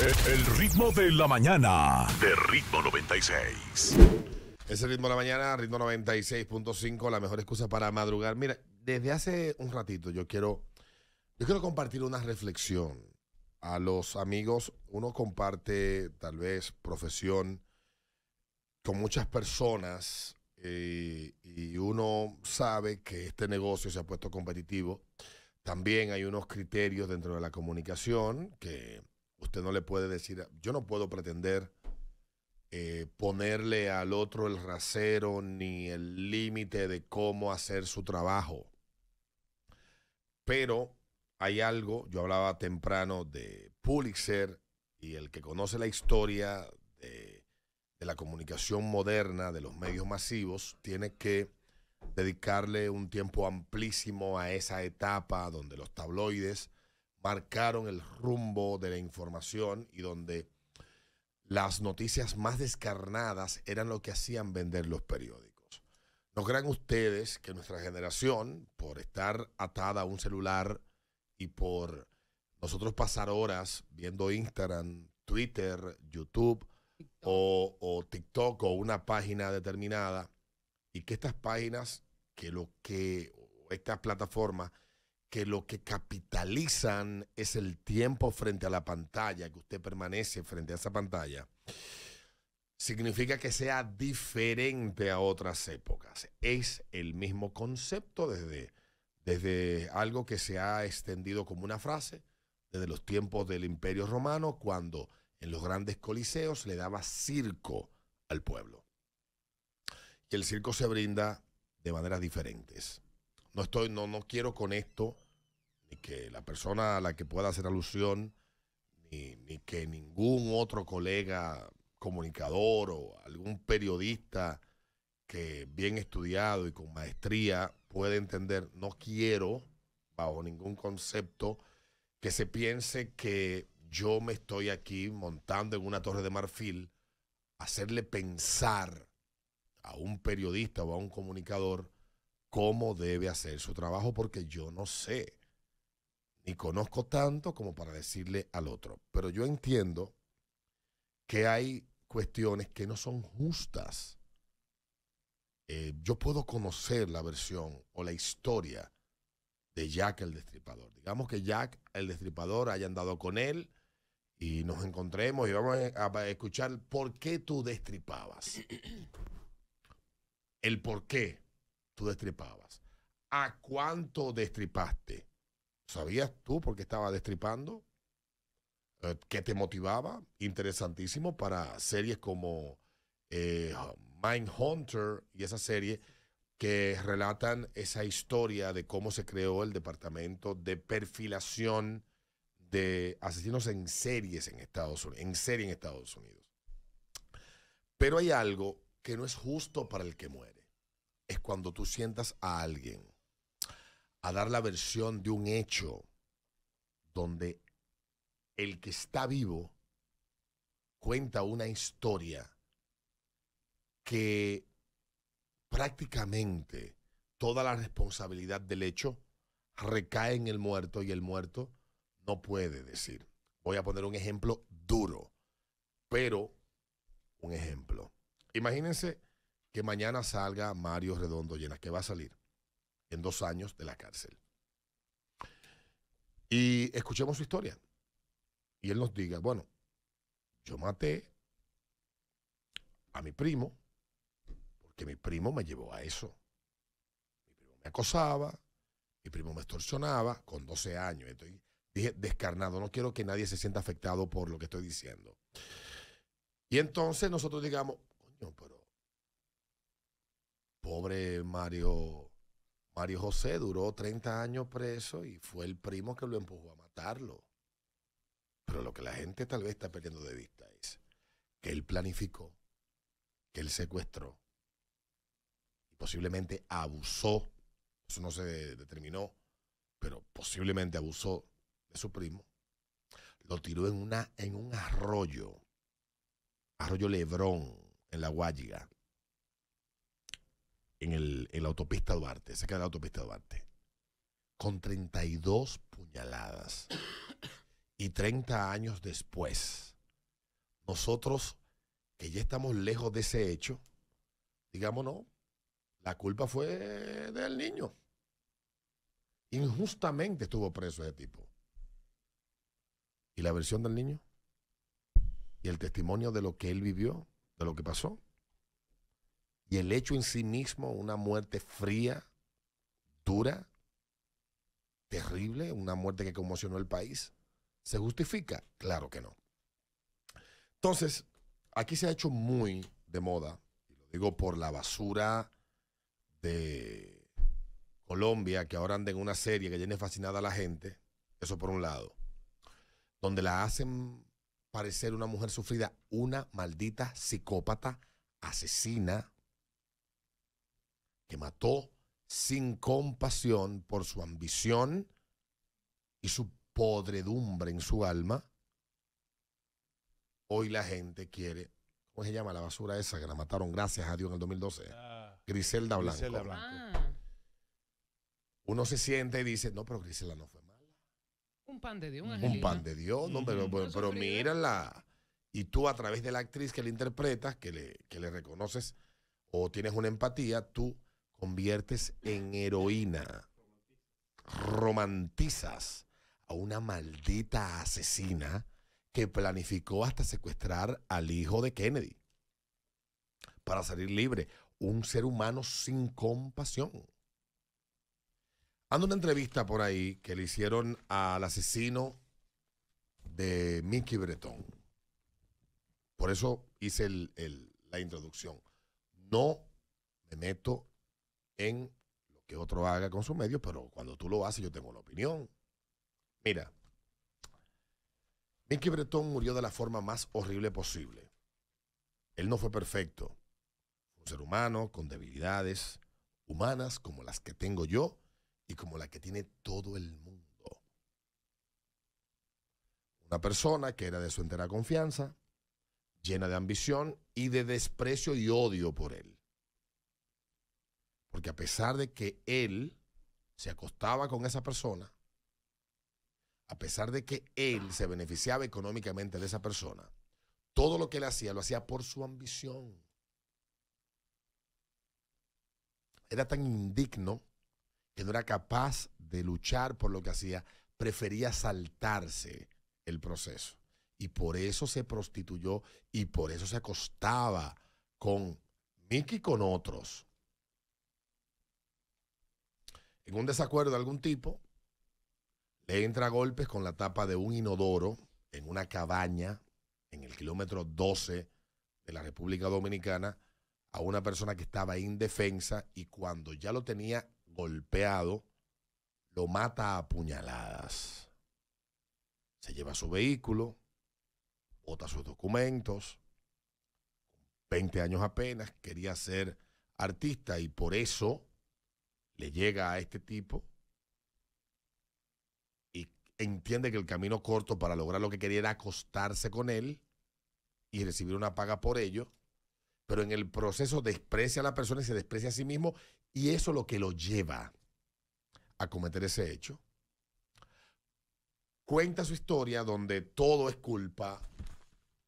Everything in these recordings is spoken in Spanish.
El ritmo de la mañana. De ritmo 96. Es el ritmo de la mañana, ritmo 96.5, la mejor excusa para madrugar. Mira, desde hace un ratito yo quiero, yo quiero compartir una reflexión. A los amigos, uno comparte tal vez profesión con muchas personas eh, y uno sabe que este negocio se ha puesto competitivo. También hay unos criterios dentro de la comunicación que Usted no le puede decir, yo no puedo pretender eh, ponerle al otro el rasero ni el límite de cómo hacer su trabajo. Pero hay algo, yo hablaba temprano de Pulitzer y el que conoce la historia de la comunicación moderna, de los medios masivos, tiene que dedicarle un tiempo amplísimo a esa etapa donde los tabloides marcaron el rumbo de la información y donde las noticias más descarnadas eran lo que hacían vender los periódicos. No crean ustedes que nuestra generación, por estar atada a un celular y por nosotros pasar horas viendo Instagram, Twitter, YouTube O, o TikTok o una página determinada, y que estas páginas, que lo que estas plataformas que lo que capitalizan es el tiempo frente a la pantalla, que usted permanece frente a esa pantalla, significa que sea diferente a otras épocas. Es el mismo concepto desde, desde algo que se ha extendido como una frase, desde los tiempos del Imperio Romano, cuando en los grandes coliseos le daba circo al pueblo. Y el circo se brinda de maneras diferentes. No estoy, no, no quiero con esto que la persona a la que pueda hacer alusión, ni, ni que ningún otro colega comunicador o algún periodista que bien estudiado y con maestría puede entender, no quiero bajo ningún concepto que se piense que yo me estoy aquí montando en una torre de marfil, hacerle pensar a un periodista o a un comunicador cómo debe hacer su trabajo, porque yo no sé ni conozco tanto como para decirle al otro. Pero yo entiendo que hay cuestiones que no son justas. Eh, yo puedo conocer la versión o la historia de Jack el Destripador. Digamos que Jack el Destripador haya andado con él y nos encontremos y vamos a escuchar por qué tú destripabas. El por qué tú destripabas. ¿A cuánto destripaste? ¿Sabías tú por qué estaba destripando? Eh, ¿Qué te motivaba? Interesantísimo para series como eh, Mind Hunter y esa serie que relatan esa historia de cómo se creó el departamento de perfilación de asesinos en series en Estados en serie en Estados Unidos. Pero hay algo que no es justo para el que muere. Es cuando tú sientas a alguien a dar la versión de un hecho donde el que está vivo cuenta una historia que prácticamente toda la responsabilidad del hecho recae en el muerto y el muerto no puede decir. Voy a poner un ejemplo duro, pero un ejemplo. Imagínense que mañana salga Mario Redondo Llenas, que va a salir en dos años de la cárcel. Y escuchemos su historia. Y él nos diga, bueno, yo maté a mi primo, porque mi primo me llevó a eso. Mi primo me acosaba, mi primo me extorsionaba con 12 años. dije, descarnado, no quiero que nadie se sienta afectado por lo que estoy diciendo. Y entonces nosotros digamos, coño, pero pobre Mario Mario José duró 30 años preso y fue el primo que lo empujó a matarlo. Pero lo que la gente tal vez está perdiendo de vista es que él planificó, que él secuestró y posiblemente abusó, eso no se determinó, pero posiblemente abusó de su primo, lo tiró en, una, en un arroyo, arroyo Lebrón, en la Guayiga, en, el, la autopista Duarte, cerca en la autopista Duarte, con 32 puñaladas. Y 30 años después, nosotros que ya estamos lejos de ese hecho, digamos no, la culpa fue del niño. Injustamente estuvo preso ese tipo. ¿Y la versión del niño? ¿Y el testimonio de lo que él vivió, de lo que pasó? Y el hecho en sí mismo, una muerte fría, dura, terrible, una muerte que conmocionó el país, ¿se justifica? Claro que no. Entonces, aquí se ha hecho muy de moda, lo digo por la basura de Colombia, que ahora anda en una serie que tiene fascinada a la gente, eso por un lado, donde la hacen parecer una mujer sufrida, una maldita psicópata asesina mató sin compasión por su ambición y su podredumbre en su alma, hoy la gente quiere, ¿cómo se llama la basura esa que la mataron, gracias a Dios, en el 2012? Ah, Griselda Blanco. Uno se siente y dice, no, pero Griselda no fue mala. Un pan de Dios. Un pan de Dios, pero, mírala. Y tú a través de la actriz que le interpretas, que le, que le reconoces o tienes una empatía, tú conviertes en heroína, romantizas a una maldita asesina que planificó hasta secuestrar al hijo de Kennedy para salir libre, un ser humano sin compasión. Ando una entrevista por ahí que le hicieron al asesino de Mickey Breton. Por eso hice la introducción. No me meto en lo que otro haga con su medio, pero cuando tú lo haces yo tengo la opinión. Mira, Mickey Breton murió de la forma más horrible posible. Él no fue perfecto. un ser humano con debilidades humanas como las que tengo yo y como la que tiene todo el mundo. Una persona que era de su entera confianza, llena de ambición y de desprecio y odio por él. Porque a pesar de que él se acostaba con esa persona, a pesar de que él se beneficiaba económicamente de esa persona, todo lo que él hacía lo hacía por su ambición. Era tan indigno que no era capaz de luchar por lo que hacía, prefería saltarse el proceso. Y por eso se prostituyó y por eso se acostaba con Mickey y con otros en un desacuerdo de algún tipo, le entra a golpes con la tapa de un inodoro en una cabaña en el kilómetro 12 de la República Dominicana a una persona que estaba indefensa y cuando ya lo tenía golpeado, lo mata a puñaladas. Se lleva su vehículo, bota sus documentos, 20 años apenas, quería ser artista y por eso le llega a este tipo y entiende que el camino corto para lograr lo que quería era acostarse con él y recibir una paga por ello, pero en el proceso desprecia a la persona y se desprecia a sí mismo y eso es lo que lo lleva a cometer ese hecho. Cuenta su historia donde todo es culpa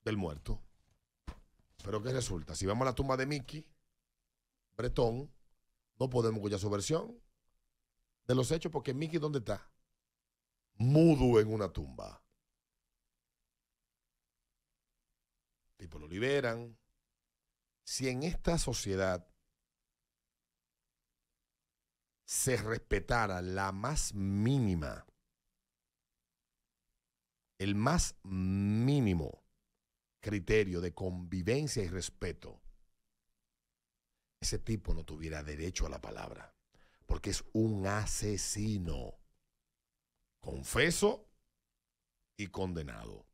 del muerto. Pero ¿qué resulta? Si vamos a la tumba de Mickey, Bretón, no podemos escuchar su versión de los hechos porque Miki ¿dónde está? Mudo en una tumba. Tipo, lo liberan. Si en esta sociedad se respetara la más mínima, el más mínimo criterio de convivencia y respeto, ese tipo no tuviera derecho a la palabra, porque es un asesino, confeso y condenado.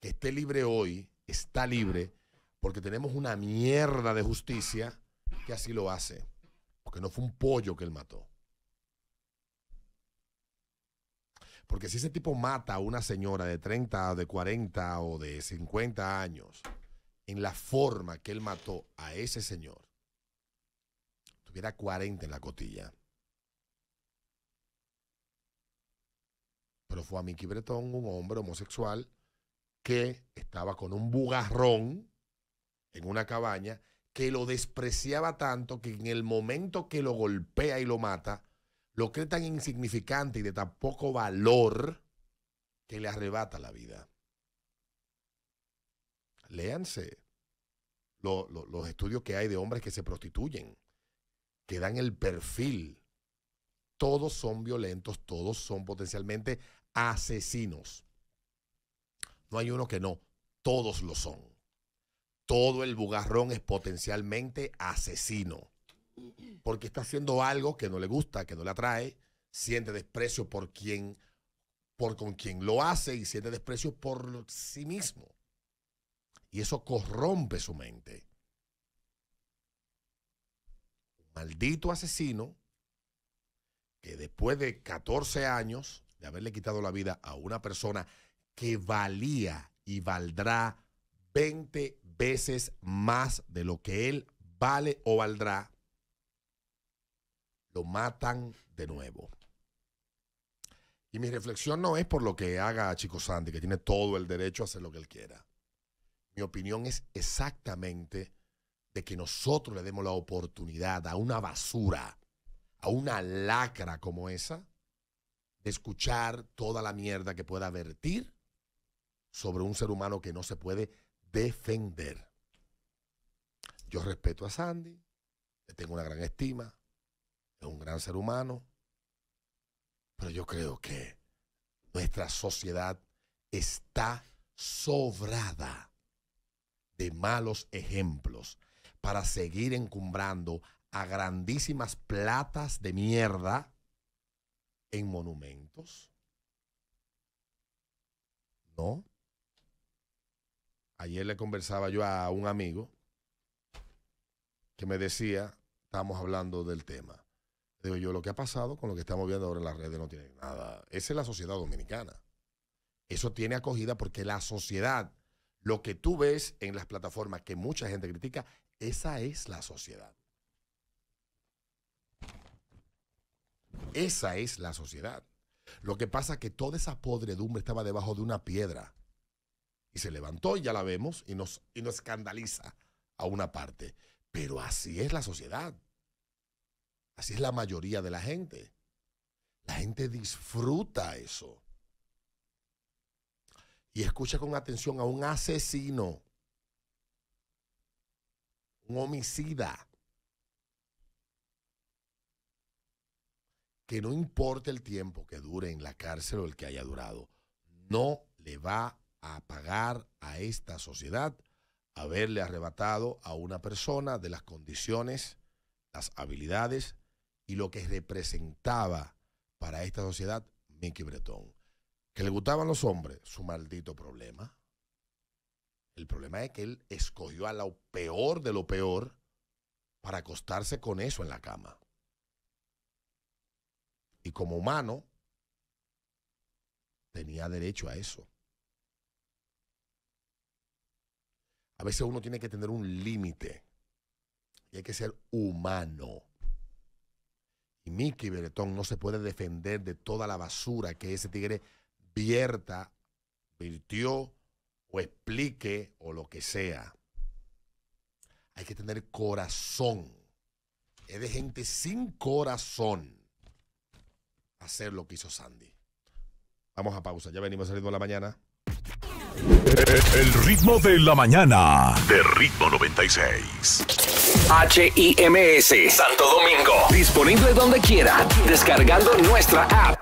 Que esté libre hoy, está libre, porque tenemos una mierda de justicia que así lo hace, porque no fue un pollo que él mató. Porque si ese tipo mata a una señora de 30, de 40 o de 50 años, en la forma que él mató a ese señor, era 40 en la cotilla. Pero fue a Mickey Bretón, un hombre homosexual, que estaba con un bugarrón en una cabaña que lo despreciaba tanto que en el momento que lo golpea y lo mata, lo cree tan insignificante y de tan poco valor que le arrebata la vida. Léanse los estudios que hay de hombres que se prostituyen. Que dan el perfil. Todos son violentos, todos son potencialmente asesinos. No hay uno que no, todos lo son. Todo el bugarrón es potencialmente asesino. Porque está haciendo algo que no le gusta, que no le atrae, siente desprecio por quien, por con quien lo hace y siente desprecio por sí mismo. Y eso corrompe su mente maldito asesino que después de 14 años de haberle quitado la vida a una persona que valía y valdrá 20 veces más de lo que él vale o valdrá, lo matan de nuevo. Y mi reflexión no es por lo que haga Chico Sandy, que tiene todo el derecho a hacer lo que él quiera. Mi opinión es exactamente de que nosotros le demos la oportunidad a una basura, a una lacra como esa, de escuchar toda la mierda que pueda vertir sobre un ser humano que no se puede defender. Yo respeto a Sandy, le tengo una gran estima, es un gran ser humano, pero yo creo que nuestra sociedad está sobrada de malos ejemplos para seguir encumbrando a grandísimas platas de mierda en monumentos. No. Ayer le conversaba yo a un amigo que me decía, estamos hablando del tema. Digo yo, lo que ha pasado con lo que estamos viendo ahora en las redes no tiene nada. Esa es la sociedad dominicana. Eso tiene acogida porque la sociedad, lo que tú ves en las plataformas que mucha gente critica, esa es la sociedad. Esa es la sociedad. Lo que pasa es que toda esa podredumbre estaba debajo de una piedra. Y se levantó, y ya la vemos, y nos, y nos escandaliza a una parte. Pero así es la sociedad. Así es la mayoría de la gente. La gente disfruta eso. Y escucha con atención a un asesino homicida. Que no importa el tiempo que dure en la cárcel o el que haya durado, no le va a pagar a esta sociedad haberle arrebatado a una persona de las condiciones, las habilidades y lo que representaba para esta sociedad Mickey Bretón. Que le gustaban los hombres, su maldito problema. El problema es que él escogió a lo peor de lo peor para acostarse con eso en la cama. Y como humano, tenía derecho a eso. A veces uno tiene que tener un límite y hay que ser humano. Y Mickey Beretón no se puede defender de toda la basura que ese tigre vierta, virtió o explique o lo que sea. Hay que tener corazón. Es de gente sin corazón hacer lo que hizo Sandy. Vamos a pausa, ya venimos al ritmo de la mañana. El ritmo de la mañana. De ritmo 96. HIMS Santo Domingo. Disponible donde quiera. Descargando nuestra app